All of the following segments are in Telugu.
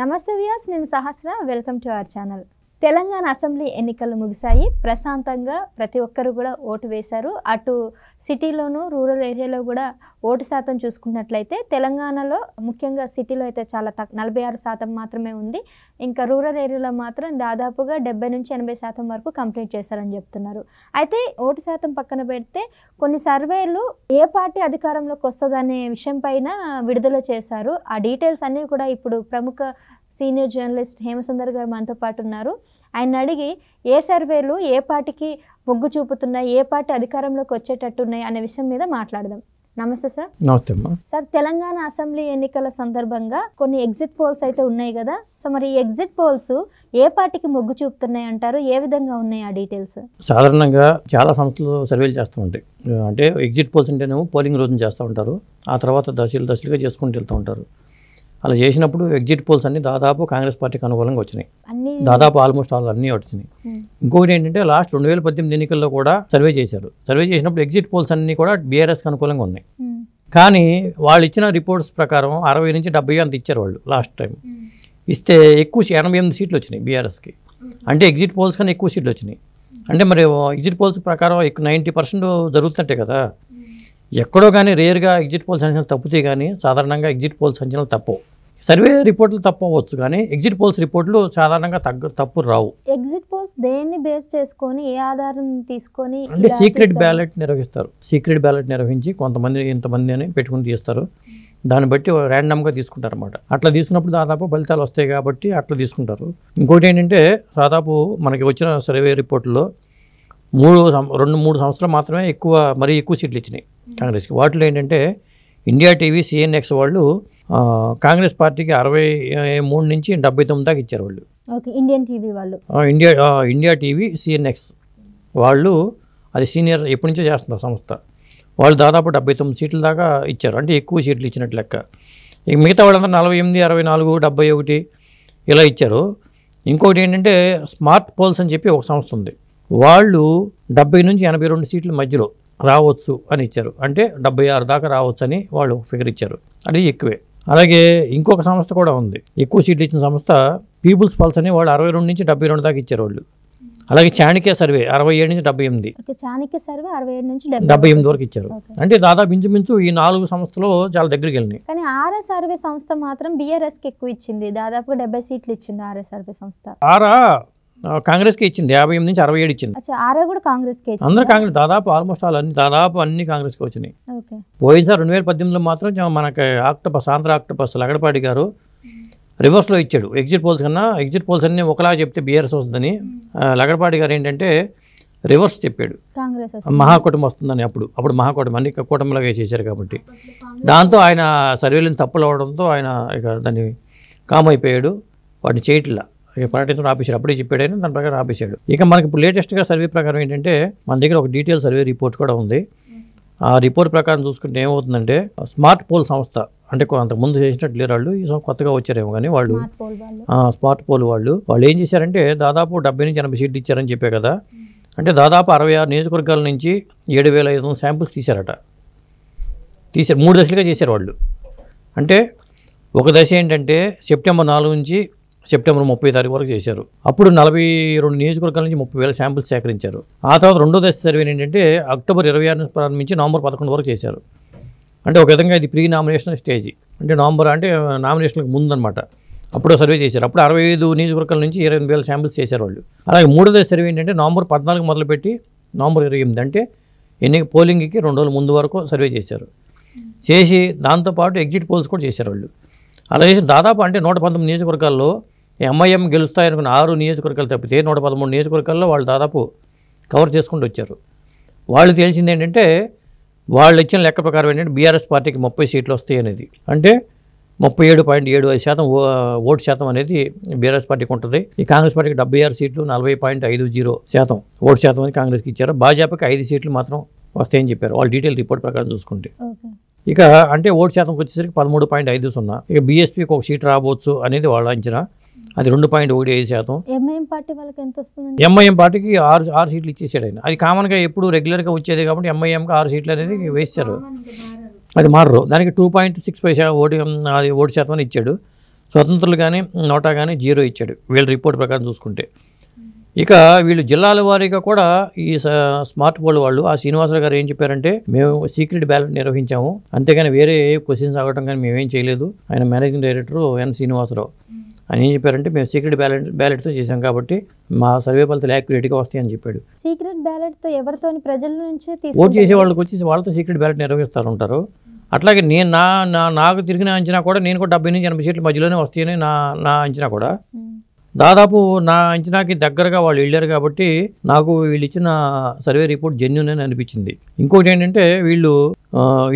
నమస్తే వ్యాస్ నేను Sahasra welcome to our channel Telangana assembly ఎన్నికలు ముగిశాయి ప్రశాంతంగా ప్రతి ఒక్కరు కూడా ఓటు వేశారు అటు సిటీలోను రూరల్ ఏరియాలో కూడా ఓటు శాతం చూసుకున్నట్లయితే తెలంగాణలో ముఖ్యంగా సిటీలో అయితే చాలా తక్కువ నలభై ఆరు శాతం మాత్రమే ఉంది ఇంకా రూరల్ ఏరియాలో మాత్రం దాదాపుగా డెబ్బై నుంచి ఎనభై శాతం వరకు కంప్లీట్ చేశారని చెప్తున్నారు అయితే ఓటు శాతం పక్కన పెడితే కొన్ని సర్వేలు ఏ పార్టీ అధికారంలోకి వస్తుందనే విషయం పైన విడుదల చేశారు ఆ డీటెయిల్స్ అన్నీ కూడా ఇప్పుడు ప్రముఖ సీనియర్ జర్నలిస్ట్ హేమసుందర్ గారు మనతో పాటు ఉన్నారు ఆయన అడిగి ఏ సర్వేలు ఏ పార్టీకి మొగ్గు చూపుతున్నాయి ఏ పార్టీ అధికారంలోకి వచ్చేటట్టు ఉన్నాయి అనే విషయం మీద మాట్లాడదాం నమస్తే సార్ నమస్తే సార్ తెలంగాణ అసెంబ్లీ ఎన్నికల సందర్భంగా కొన్ని ఎగ్జిట్ పోల్స్ అయితే ఉన్నాయి కదా సో మరి ఈ ఎగ్జిట్ పోల్స్ ఏ పార్టీకి మొగ్గు చూపుతున్నాయి అంటారు ఏ విధంగా ఉన్నాయి ఆ డీటెయిల్స్ సాధారణంగా చాలా సంస్థలు సర్వేలు చేస్తూ ఉంటాయి అంటే ఎగ్జిట్ పోల్స్ అంటేనేమో పోలింగ్ రోజున చేస్తూ ఉంటారు ఆ తర్వాత దశలు దశలుగా చేసుకుంటూ వెళ్తూ ఉంటారు అలా చేసినప్పుడు ఎగ్జిట్ పోల్స్ అన్ని దాదాపు కాంగ్రెస్ పార్టీకి అనుకూలంగా వచ్చినాయి దాదాపు ఆల్మోస్ట్ ఆల్ అన్నీ వచ్చినాయి hmm. ఇంకొకటి ఏంటంటే లాస్ట్ రెండు వేల పద్దెనిమిది ఎన్నికల్లో కూడా సర్వే చేశారు సర్వే చేసినప్పుడు ఎగ్జిట్ పోల్స్ అన్నీ కూడా బీఆర్ఎస్కి అనుకూలంగా ఉన్నాయి hmm. కానీ వాళ్ళు ఇచ్చిన రిపోర్ట్స్ ప్రకారం అరవై నుంచి డెబ్బై అంత ఇచ్చారు వాళ్ళు లాస్ట్ టైం hmm. ఇస్తే ఎక్కువ ఎనభై ఎనిమిది సీట్లు వచ్చినాయి బీఆర్ఎస్కి అంటే ఎగ్జిట్ పోల్స్ కన్నా ఎక్కువ సీట్లు వచ్చినాయి అంటే మరి ఎగ్జిట్ పోల్స్ ప్రకారం నైంటీ పర్సెంట్ జరుగుతున్నట్టే కదా ఎక్కడో కానీ రేర్గా ఎగ్జిట్ పోల్స్ అంచనాలు తప్పుతాయి కానీ సాధారణంగా ఎగ్జిట్ పోల్స్ అంచనాలు తప్పవు సర్వే రిపోర్ట్లు తప్పు అవ్వచ్చు కానీ ఎగ్జిట్ పోల్స్ రిపోర్ట్లు సాధారణంగా తగ్గ తప్పు రావు ఎగ్జిట్ పోల్స్ దేన్ని బేస్ చేసుకొని ఏ ఆధారం తీసుకొని అంటే సీక్రెట్ బ్యాలెట్ నిర్వహిస్తారు సీక్రెట్ బ్యాలెట్ నిర్వహించి కొంతమంది ఇంతమంది అని పెట్టుకుని తీస్తారు దాన్ని బట్టి ర్యాండమ్గా తీసుకుంటారు అనమాట అట్లా తీసుకున్నప్పుడు దాదాపు ఫలితాలు వస్తాయి కాబట్టి అట్లా తీసుకుంటారు ఇంకోటి ఏంటంటే దాదాపు మనకి వచ్చిన సర్వే రిపోర్ట్లో మూడు రెండు మూడు సంవత్సరాలు మాత్రమే ఎక్కువ మరీ ఎక్కువ సీట్లు ఇచ్చినాయి కాంగ్రెస్కి వాటిలో ఏంటంటే ఇండియా టీవీ సిఎన్ఎక్స్ వాళ్ళు కాంగ్రెస్ పార్టీకి అరవై మూడు నుంచి డెబ్బై తొమ్మిది దాకా ఇచ్చారు వాళ్ళు ఇండియన్ టీవీ వాళ్ళు ఇండియా ఇండియా టీవీ సిఎన్ఎక్స్ వాళ్ళు అది సీనియర్ ఎప్పటి నుంచో చేస్తుంది సంస్థ వాళ్ళు దాదాపు డెబ్బై తొమ్మిది సీట్ల దాకా ఇచ్చారు అంటే ఎక్కువ సీట్లు ఇచ్చినట్లు లెక్క ఇక మిగతా వాళ్ళందరూ నలభై ఎనిమిది అరవై నాలుగు డెబ్బై ఒకటి ఇలా ఇచ్చారు ఇంకొకటి ఏంటంటే స్మార్ట్ పోల్స్ అని చెప్పి ఒక సంస్థ ఉంది వాళ్ళు డెబ్బై నుంచి ఎనభై రెండు సీట్ల మధ్యలో రావచ్చు అని ఇచ్చారు అంటే డెబ్బై ఆరు దాకా రావచ్చు అని వాళ్ళు ఫిగర్ ఇచ్చారు అది ఎక్కువే అలాగే ఇంకొక సంస్థ కూడా ఉంది ఎక్కువ సీట్లు ఇచ్చిన సంస్థ పీపుల్స్ పల్స్ అని వాళ్ళు అరవై రెండు నుంచి డెబ్బై రెండు దాకా ఇచ్చారు వాళ్ళు అలాగే చాణక్య సర్వే అరవై ఏడు నుంచి డెబ్బై ఎనిమిది చాణక్య సర్వే అరవై ఏడు నుంచి డెబ్బై ఎనిమిది వరకు ఇచ్చారు అంటే దాదాపు ఇంచుమించు ఈ నాలుగు సంస్థలు చాలా దగ్గరికి వెళ్ళినాయి కానీ ఆర్ఆర్ సర్వే సంస్థ మాత్రం బిఆర్ఎస్ కి ఎక్కువ ఇచ్చింది దాదాపు డెబ్బై సీట్లు ఇచ్చింది ఆర్ఆర్ సర్వే సంస్థ ఆరా కాంగ్రెస్ కి ఇచ్చింది యాభై ఎనిమిది నుంచి అరవై ఏడు ఇచ్చింది కూడా కాంగ్రెస్ అందరూ కాంగ్రెస్ దాదాపు ఆల్మోస్ట్ ఆల్ అన్ని దాదాపు అన్ని కాంగ్రెస్ కి వచ్చినాయి పోయినసారి రెండు వేల పద్దెనిమిదిలో మాత్రం మనకి ఆక్టోపస్ ఆంధ్ర ఆక్టోపస్ లగడపాటి గారు రివర్స్లో ఇచ్చాడు ఎగ్జిట్ పోల్స్ కన్నా ఎగ్జిట్ పోల్స్ అన్నీ ఒకలా చెప్తే బీఆర్ఎస్ వస్తుందని లగడపాటి గారు ఏంటంటే రివర్స్ చెప్పాడు మహాకూటమి వస్తుందని అప్పుడు అప్పుడు మహాకూటమి అన్ని కూటమిలాగా చేశారు కాబట్టి దాంతో ఆయన సర్వేలను తప్పులు అవడంతో ఆయన ఇక దాన్ని కామ్ అయిపోయాడు వాటిని చేయట్లా ఇక పర్యటించడం ఆపేశాడు అప్పుడే చెప్పాడు ఆయన దాని ప్రకారం ఆపేశాడు ఇక మనకి ఇప్పుడు లేటెస్ట్గా సర్వే ప్రకారం ఏంటంటే మన దగ్గర ఒక డీటెయిల్ సర్వే రిపోర్ట్ కూడా ఉంది ఆ రిపోర్ట్ ప్రకారం చూసుకుంటే ఏమవుతుందంటే స్మార్ట్ పోల్ సంస్థ అంటే అంతకుముందు చేసినట్టు లేరు వాళ్ళు ఈ కొత్తగా వచ్చారేమో కానీ వాళ్ళు స్మార్ట్ పోల్ వాళ్ళు వాళ్ళు ఏం చేశారంటే దాదాపు డెబ్బై నుంచి ఎనభై సీట్లు ఇచ్చారని చెప్పే కదా అంటే దాదాపు అరవై ఆరు నియోజకవర్గాల నుంచి ఏడు వేల ఐదు వందల శాంపుల్స్ తీశారట తీశారు మూడు దశలుగా చేశారు వాళ్ళు అంటే ఒక దశ ఏంటంటే సెప్టెంబర్ నాలుగు నుంచి సెప్టెంబర్ ముప్పై తారీఖు వరకు చేశారు అప్పుడు నలభై రెండు నియోజకవర్గాల నుంచి ముప్పై వేల శాంపుల్స్ సేకరించారు ఆ తర్వాత రెండో దశ సర్వే ఏంటంటే అక్టోబర్ ఇరవై ఆరు ప్రారంభించి నవంబర్ పదకొండు వరకు చేశారు అంటే ఒక విధంగా ఇది ప్రీ నామినేషన్ స్టేజ్ అంటే నవంబర్ అంటే నామినేషన్లకు ముందనమాట అప్పుడు సర్వే చేశారు అప్పుడు అరవై ఐదు నియోజకవర్గాల నుంచి ఇరవై ఎనిమిది వేల శాంపుల్స్ చేశారు వాళ్ళు అలాగే మూడో దశ సర్వే ఏంటంటే నవంబర్ పద్నాలుగు మొదలుపెట్టి నవంబర్ ఇరవై ఎనిమిది అంటే ఎన్ని పోలింగ్కి రెండు రోజుల ముందు వరకు సర్వే చేశారు చేసి దాంతోపాటు ఎగ్జిట్ పోల్స్ కూడా చేశారు వాళ్ళు అలా చేసి దాదాపు అంటే నూట పంతొమ్మిది నియోజకవర్గాల్లో ఎంఐఎం గెలుస్తాయనుకున్న ఆరు నియోజకవర్గాలు తప్పితే నూట పదమూడు నియోజకవర్గాల్లో వాళ్ళు దాదాపు కవర్ చేసుకుంటూ వచ్చారు వాళ్ళు తేల్చింది ఏంటంటే వాళ్ళు ఇచ్చిన లెక్క ప్రకారం ఏంటంటే బీఆర్ఎస్ పార్టీకి ముప్పై సీట్లు వస్తాయి అనేది అంటే ముప్పై ఏడు పాయింట్ ఏడు ఐదు శాతం ఓటు శాతం అనేది బీఆర్ఎస్ పార్టీకి ఉంటుంది ఈ కాంగ్రెస్ పార్టీకి డెబ్బై ఆరు సీట్లు నలభై పాయింట్ ఐదు జీరో శాతం ఓటు శాతం అని కాంగ్రెస్కి ఇచ్చారు భాజపాకి ఐదు సీట్లు మాత్రం వస్తాయని చెప్పారు వాళ్ళు డీటెయిల్ రిపోర్ట్ ప్రకారం చూసుకుంటే ఇక అంటే ఓటు శాతంకి వచ్చేసరికి పదమూడు పాయింట్ ఐదు సున్నా ఇక బీఎస్పీకి ఒక సీట్ రాబోచ్చు అనేది వాళ్ళ అంచనా అది రెండు పాయింట్ ఒకటి ఐదు శాతం ఎంఐఎం పార్టీకి ఆరు ఆరు సీట్లు ఇచ్చేసాడు ఆయన అది కామన్గా ఎప్పుడు రెగ్యులర్గా వచ్చేది కాబట్టి ఎంఐఎంకి ఆరు సీట్లు అనేది వేస్తారు అది మారరు దానికి టూ పాయింట్ సిక్స్ ఫైవ్ శాతం ఓటు అది ఓటు శాతం ఇచ్చాడు స్వతంత్రులు కానీ నోటా కానీ జీరో ఇచ్చాడు వీళ్ళ రిపోర్ట్ ప్రకారం చూసుకుంటే ఇక వీళ్ళు జిల్లాల వారీగా కూడా ఈ స్మార్ట్ పోల్ వాళ్ళు ఆ శ్రీనివాసరావు గారు ఏం చెప్పారంటే మేము సీక్రెట్ బ్యాలెట్ నిర్వహించాము అంతేగాని వేరే క్వశ్చన్స్ అవ్వడం కానీ మేమేం చేయలేదు ఆయన మేనేజింగ్ డైరెక్టర్ ఎన్ శ్రీనివాసరావు అని ఏం చెప్పారంటే మేము సీక్రెట్ బ్యాలెట్ బ్యాలెట్తో చేసాం కాబట్టి మా సర్వే ఫలితాలు యాక్యురేట్గా వస్తాయని చెప్పాడు సీక్రెట్ బ్యాలెట్తో ఎవరితో ప్రజల నుంచి ఓటు చేసే వాళ్ళకి వచ్చేసి వాళ్ళతో సీక్రెట్ బ్యాలెట్ నిర్వహిస్తారు ఉంటారు అట్లాగే నేను నా నా నాకు తిరిగిన అంచనా కూడా నేను కూడా డెబ్బై నుంచి ఎనభై సీట్ల మధ్యలోనే వస్తాయని నా నా అంచనా కూడా దాదాపు నా అంచనాకి దగ్గరగా వాళ్ళు వెళ్ళారు కాబట్టి నాకు వీళ్ళు ఇచ్చిన సర్వే రిపోర్ట్ జెన్యున్ అని అనిపించింది ఇంకోటి ఏంటంటే వీళ్ళు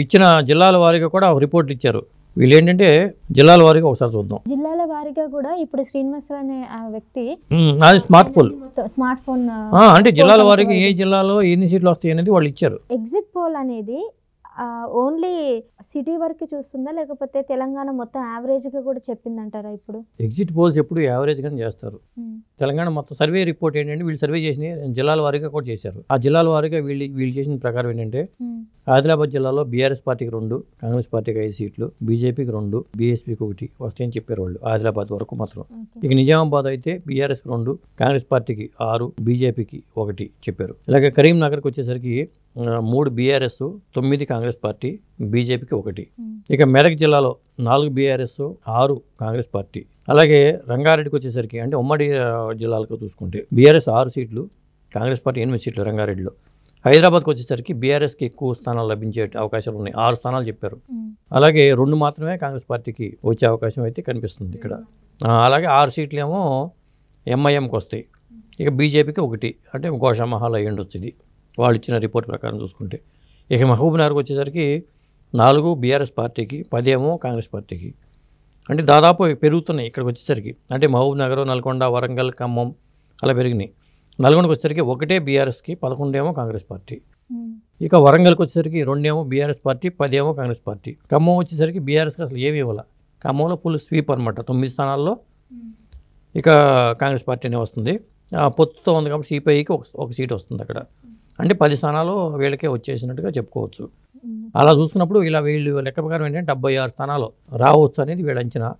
ఇచ్చిన జిల్లాల వారిగా కూడా రిపోర్ట్లు ఇచ్చారు వీళ్ళు ఏంటంటే జిల్లాల వారిగా ఒకసారి చూద్దాం జిల్లాల వారిగా కూడా ఇప్పుడు శ్రీనివాసరావు అనే వ్యక్తి అది స్మార్ట్ పోల్ స్మార్ట్ ఫోన్ అంటే జిల్లాల వారికి ఏ జిల్లాలో ఎన్ని సీట్లు వస్తాయి అనేది వాళ్ళు ఇచ్చారు ఎగ్జిట్ పోల్ అనేది ఓన్లీ సిటీ వరకు చూస్తుందా లేకపోతే తెలంగాణ మొత్తం యావరేజ్ గా కూడా చెప్పిందంటారా ఇప్పుడు ఎగ్జిట్ పోల్స్ ఎప్పుడు యావరేజ్ గానే చేస్తారు తెలంగాణ మొత్తం సర్వే రిపోర్ట్ ఏంటంటే వీళ్ళు సర్వే చేసిన జిల్లాల వారీగా కూడా చేశారు ఆ జిల్లాల వారీగా వీళ్ళు వీళ్ళు చేసిన ప్రకారం ఏంటంటే ఆదిలాబాద్ జిల్లాలో బీఆర్ఎస్ పార్టీకి రెండు కాంగ్రెస్ పార్టీకి ఐదు సీట్లు బీజేపీకి రెండు బీఎస్పీకి ఒకటి వస్తాయని చెప్పారు వాళ్ళు ఆదిలాబాద్ వరకు మాత్రం ఇక నిజామాబాద్ అయితే బీఆర్ఎస్కి రెండు కాంగ్రెస్ పార్టీకి ఆరు బీజేపీకి ఒకటి చెప్పారు ఇలాగే కరీంనగర్కి వచ్చేసరికి మూడు బీఆర్ఎస్ తొమ్మిది కాంగ్రెస్ పార్టీ బీజేపీకి ఒకటి ఇక మెదక్ జిల్లాలో నాలుగు బీఆర్ఎస్ ఆరు కాంగ్రెస్ పార్టీ అలాగే రంగారెడ్డికి వచ్చేసరికి అంటే ఉమ్మడి జిల్లాలకు చూసుకుంటే బీఆర్ఎస్ ఆరు సీట్లు కాంగ్రెస్ పార్టీ ఎనిమిది సీట్లు రంగారెడ్డిలో హైదరాబాద్కి వచ్చేసరికి బీఆర్ఎస్కి ఎక్కువ స్థానాలు లభించే అవకాశాలు ఉన్నాయి ఆరు స్థానాలు చెప్పారు అలాగే రెండు మాత్రమే కాంగ్రెస్ పార్టీకి వచ్చే అవకాశం అయితే కనిపిస్తుంది ఇక్కడ అలాగే ఆరు సీట్లు ఏమో ఎంఐఎంకి వస్తాయి ఇక బీజేపీకి ఒకటి అంటే ఘోషమహాల్ అయ్యి ఉండొచ్చు ఇది వాళ్ళు ఇచ్చిన రిపోర్ట్ ప్రకారం చూసుకుంటే ఇక నగర్కి వచ్చేసరికి నాలుగు బీఆర్ఎస్ పార్టీకి పదేమో కాంగ్రెస్ పార్టీకి అంటే దాదాపు పెరుగుతున్నాయి ఇక్కడికి వచ్చేసరికి అంటే మహబూబ్ నగరం నల్గొండ వరంగల్ ఖమ్మం అలా పెరిగినాయి నల్గొండకు వచ్చేసరికి ఒకటే బీఆర్ఎస్కి పదకొండేమో కాంగ్రెస్ పార్టీ ఇక వరంగల్కి వచ్చేసరికి రెండేమో బీఆర్ఎస్ పార్టీ పదేమో కాంగ్రెస్ పార్టీ ఖమ్మం వచ్చేసరికి బీఆర్ఎస్కి అసలు ఏమి ఇవ్వాలి ఖమ్మంలో ఫుల్ స్వీప్ అనమాట తొమ్మిది స్థానాల్లో ఇక కాంగ్రెస్ పార్టీనే వస్తుంది పొత్తుతో ఉంది కాబట్టి సిపిఐకి ఒక సీట్ వస్తుంది అక్కడ అంటే పది స్థానాలు వీళ్ళకే వచ్చేసినట్టుగా చెప్పుకోవచ్చు అలా చూసుకున్నప్పుడు ఇలా వీళ్ళు లెక్క ప్రకారం ఏంటంటే డెబ్బై ఆరు స్థానాలు రావచ్చు అనేది వీళ్ళ అంచనా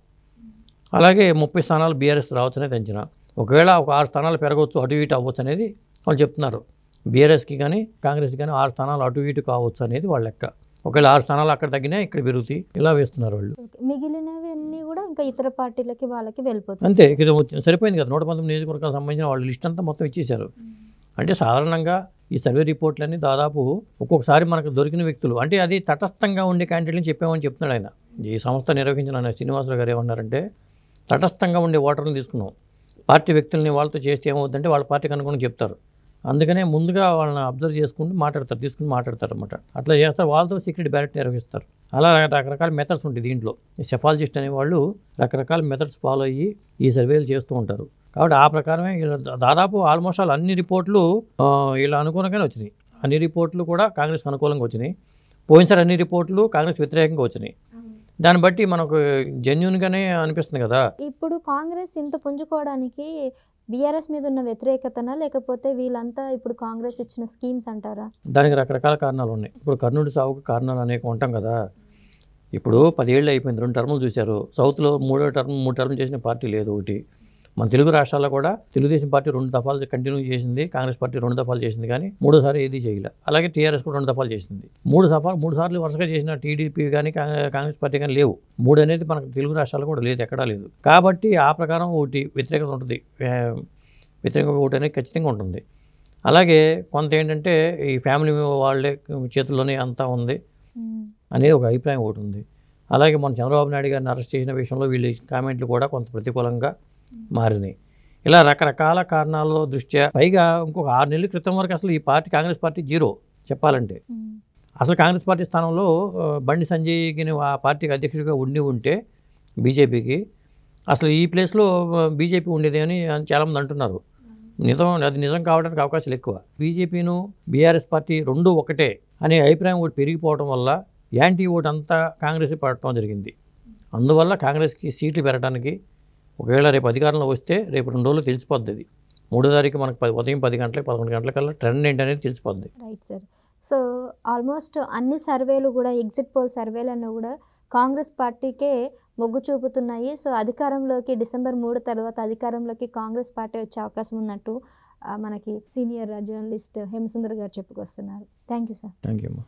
అలాగే ముప్పై స్థానాలు బీఆర్ఎస్ రావచ్చు అనేది అంచనా ఒకవేళ ఒక ఆరు స్థానాలు పెరగవచ్చు అటు ఇటు అవ్వచ్చు అనేది వాళ్ళు చెప్తున్నారు బీఆర్ఎస్కి కానీ కాంగ్రెస్కి కానీ ఆరు స్థానాలు అటు ఇటు కావచ్చు అనేది వాళ్ళ లెక్క ఒకవేళ ఆరు స్థానాలు అక్కడ తగ్గినా ఇక్కడ పెరుగుతాయి ఇలా వేస్తున్నారు వాళ్ళు మిగిలినవన్నీ కూడా ఇంకా ఇతర పార్టీలకి వాళ్ళకి వెళ్ళిపోతుంది అంతే ఇక్కడ సరిపోయింది కదా నూట పంతొమ్మిది నియోజకవర్గాలకు సంబంధించిన వాళ్ళు లిస్ట్ అంతా మొత్తం ఇచ్చేశారు అంటే సాధారణంగా ఈ సర్వే రిపోర్ట్లన్నీ దాదాపు ఒక్కొక్కసారి మనకు దొరికిన వ్యక్తులు అంటే అది తటస్థంగా ఉండే క్యాండిడేట్లు చెప్పామని చెప్తున్నాడు ఆయన ఈ సంస్థ నిర్వహించిన ఆయన శ్రీనివాసరావు గారు ఏమన్నారంటే తటస్థంగా ఉండే ఓటర్లను తీసుకున్నాం పార్టీ వ్యక్తుల్ని వాళ్ళతో చేస్తే ఏమవుతుందంటే వాళ్ళ పార్టీకి అనుకుని చెప్తారు అందుకనే ముందుగా వాళ్ళని అబ్జర్వ్ చేసుకుంటూ మాట్లాడతారు తీసుకుని మాట్లాడతారు అనమాట అట్లా చేస్తారు వాళ్ళతో సీక్రెట్ బ్యాలెట్ నిర్వహిస్తారు అలా రకరకాల మెథడ్స్ ఉంటాయి దీంట్లో సెఫాలజిస్ట్ అనేవాళ్ళు రకరకాల మెథడ్స్ ఫాలో అయ్యి ఈ సర్వేలు చేస్తూ ఉంటారు కాబట్టి ఆ ప్రకారమే దాదాపు ఆల్మోస్ట్ ఆల్ అన్ని రిపోర్ట్లు ఇలా అనుకూలంగానే వచ్చినాయి అన్ని రిపోర్ట్లు కూడా కాంగ్రెస్కి అనుకూలంగా వచ్చినాయి పోయినసారి అన్ని రిపోర్ట్లు కాంగ్రెస్ వ్యతిరేకంగా వచ్చినాయి దాన్ని బట్టి మనకు జెన్యున్ గానే అనిపిస్తుంది కదా ఇప్పుడు కాంగ్రెస్ ఇంత పుంజుకోవడానికి బీఆర్ఎస్ మీద ఉన్న వ్యతిరేకతనా లేకపోతే వీళ్ళంతా ఇప్పుడు కాంగ్రెస్ ఇచ్చిన స్కీమ్స్ అంటారా దానికి రకరకాల కారణాలు ఉన్నాయి ఇప్పుడు కర్నూలు సావుకు కారణాలు అనేక ఉంటాం కదా ఇప్పుడు పదేళ్ళు అయిపోయింది రెండు టర్ములు చూశారు సౌత్లో మూడో టర్మ్ మూడు టర్మ్ చేసిన పార్టీ లేదు ఒకటి మన తెలుగు రాష్ట్రాల్లో కూడా తెలుగుదేశం పార్టీ రెండు దఫాలు కంటిన్యూ చేసింది కాంగ్రెస్ పార్టీ రెండు దఫాలు చేసింది కానీ మూడోసారి ఏది చేయలే అలాగే టీఆర్ఎస్ కూడా రెండు దఫాలు చేసింది మూడు సఫాలు మూడు సార్లు వరుసగా చేసిన టీడీపీ కానీ కాంగ్రెస్ పార్టీ కానీ లేవు మూడు అనేది మనకు తెలుగు రాష్ట్రాలు కూడా లేదు ఎక్కడా లేదు కాబట్టి ఆ ప్రకారం ఒకటి వ్యతిరేకత ఉంటుంది వ్యతిరేక ఓటు అనేది ఖచ్చితంగా ఉంటుంది అలాగే కొంత ఏంటంటే ఈ ఫ్యామిలీ వాళ్ళే చేతుల్లోనే అంతా ఉంది అనేది ఒక అభిప్రాయం ఒకటి ఉంది అలాగే మన చంద్రబాబు నాయుడు గారిని అరెస్ట్ చేసిన విషయంలో వీళ్ళు కామెంట్లు కూడా కొంత ప్రతికూలంగా మారినాయి ఇలా రకరకాల కారణాల దృష్ట్యా పైగా ఇంకొక ఆరు నెలల క్రితం వరకు అసలు ఈ పార్టీ కాంగ్రెస్ పార్టీ జీరో చెప్పాలంటే hmm. అసలు కాంగ్రెస్ పార్టీ స్థానంలో బండి సంజయ్కి ఆ పార్టీకి అధ్యక్షుడిగా ఉండి ఉంటే బీజేపీకి అసలు ఈ ప్లేస్లో బీజేపీ ఉండేది అని చాలామంది అంటున్నారు hmm. నిజం అది నిజం కావడానికి అవకాశాలు ఎక్కువ బీజేపీను బీఆర్ఎస్ పార్టీ రెండు ఒకటే అనే అభిప్రాయం ఒకటి పెరిగిపోవడం వల్ల యాంటీ ఓటు అంతా కాంగ్రెస్ పడటం జరిగింది hmm. అందువల్ల కాంగ్రెస్కి సీట్లు పెరగడానికి ఒకవేళ రేపు అధికారంలో వస్తే రేపు రెండు రోజులు తెలిసిపోద్ది అది మూడో తారీఖు మనకు పది ఉదయం పది గంటలకి పదకొండు గంటల కల్లా ట్రెండ్ అనేది తెలిసిపోద్ది రైట్ సార్ సో ఆల్మోస్ట్ అన్ని సర్వేలు కూడా ఎగ్జిట్ పోల్ సర్వేలన్నీ కూడా కాంగ్రెస్ పార్టీకే మొగ్గు చూపుతున్నాయి సో అధికారంలోకి డిసెంబర్ మూడు తర్వాత అధికారంలోకి కాంగ్రెస్ పార్టీ వచ్చే అవకాశం ఉన్నట్టు మనకి సీనియర్ జర్నలిస్ట్ హేమసుందర్ గారు చెప్పుకొస్తున్నారు thank you sir thank you